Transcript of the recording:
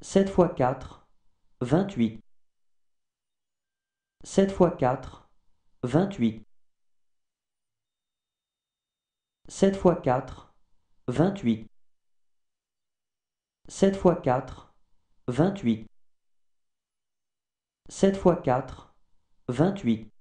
7 x 4, 28. 7 x 4, 28. 7 x 4, 28. 7 x 4, 28. 7 x 4, 28. 4, 28.